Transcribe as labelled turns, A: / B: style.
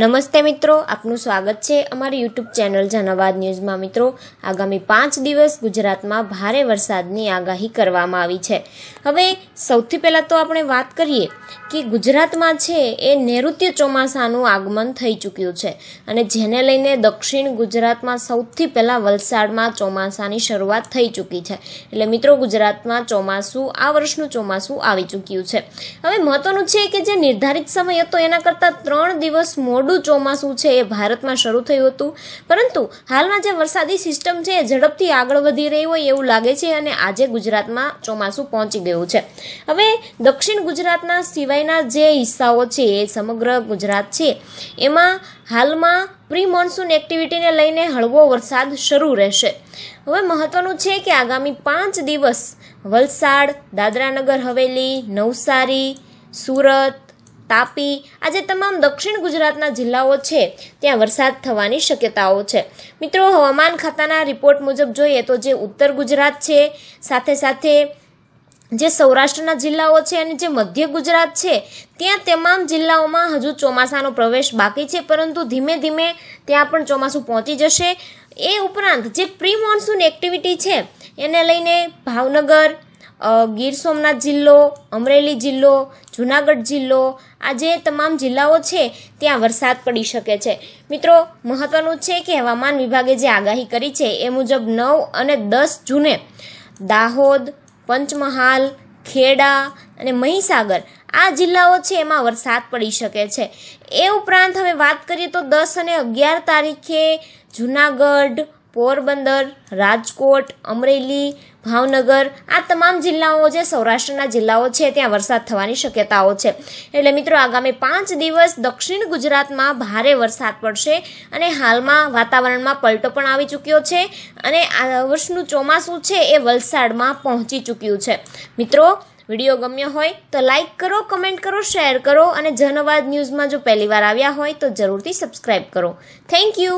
A: નમસ્તે મિત્રો આપનું સ્વાગત છે અમારી યુટ્યુબ ચેનલ જનાવાદ ન્યૂઝમાં મિત્રો આગામી પાંચ દિવસ ગુજરાતમાં ભારે વરસાદની આગાહી કરવામાં આવી છે હવે સૌથી પહેલાં તો આપણે વાત કરીએ કે ગુજરાતમાં છે એ નૈઋત્ય ચોમાસાનું આગમન થઈ ચૂક્યું છે અને જેને લઈને દક્ષિણ ગુજરાતમાં સૌથી પહેલાં વલસાડમાં ચોમાસાની શરૂઆત થઈ ચૂકી છે એટલે મિત્રો ગુજરાતમાં ચોમાસું આ વર્ષનું ચોમાસું આવી ચૂક્યું છે હવે મહત્વનું છે કે જે નિર્ધારિત સમય હતો એના કરતાં ત્રણ દિવસ મોડ મોડું ચોમાસું છે એ ભારતમાં શરૂ થયું હતું પરંતુ હાલમાં જે વરસાદી સિસ્ટમ છે એ ઝડપથી આગળ વધી રહી હોય એવું લાગે છે અને આજે ગુજરાતમાં ચોમાસું પહોંચી ગયું છે હવે દક્ષિણ ગુજરાતના સિવાયના જે હિસ્સાઓ છે એ સમગ્ર ગુજરાત છે એમાં હાલમાં પ્રી મોન્સૂન એક્ટિવિટીને લઈને હળવો વરસાદ શરૂ રહેશે હવે મહત્વનું છે કે આગામી પાંચ દિવસ વલસાડ દાદરાનગર હવેલી નવસારી સુરત તાપી આજે તમામ દક્ષિણ ગુજરાતના જિલ્લાઓ છે ત્યાં વરસાદ થવાની શક્યતાઓ છે મિત્રો હવામાન ખાતાના રિપોર્ટ મુજબ જોઈએ તો જે ઉત્તર ગુજરાત છે સાથે સાથે જે સૌરાષ્ટ્રના જિલ્લાઓ છે અને જે મધ્ય ગુજરાત છે ત્યાં તમામ જિલ્લાઓમાં હજુ ચોમાસાનો પ્રવેશ બાકી છે પરંતુ ધીમે ધીમે ત્યાં પણ ચોમાસું પહોંચી જશે એ ઉપરાંત જે પ્રી મોન્સૂન એક્ટિવિટી છે એને લઈને ભાવનગર ગીર સોમનાથ જિલ્લો અમરેલી જિલ્લો જુનાગઢ જિલ્લો આ જે તમામ જિલ્લાઓ છે ત્યાં વરસાદ પડી શકે છે મિત્રો મહત્વનું છે કે હવામાન વિભાગે જે આગાહી કરી છે એ મુજબ નવ અને દસ જૂને દાહોદ પંચમહાલ ખેડા અને મહીસાગર આ જિલ્લાઓ છે એમાં વરસાદ પડી શકે છે એ ઉપરાંત હવે વાત કરીએ તો દસ અને અગિયાર તારીખે જુનાગઢ પોરબંદર રાજકોટ અમરેલી ભાવનગર આ તમામ જિલ્લાઓ જે સૌરાષ્ટ્રના જિલ્લાઓ છે ત્યાં વરસાદ થવાની શક્યતાઓ છે એટલે મિત્રો આગામી પાંચ દિવસ દક્ષિણ ગુજરાતમાં ભારે વરસાદ પડશે અને હાલમાં વાતાવરણમાં પલટો પણ આવી ચૂક્યો છે અને આ વર્ષનું ચોમાસું છે એ વલસાડમાં પહોંચી ચૂક્યું છે મિત્રો વિડીયો ગમ્યો હોય તો લાઇક કરો કમેન્ટ કરો શેર કરો અને જનવાદ ન્યૂઝમાં જો પહેલીવાર આવ્યા હોય તો જરૂરથી સબસ્ક્રાઈબ કરો થેન્ક યુ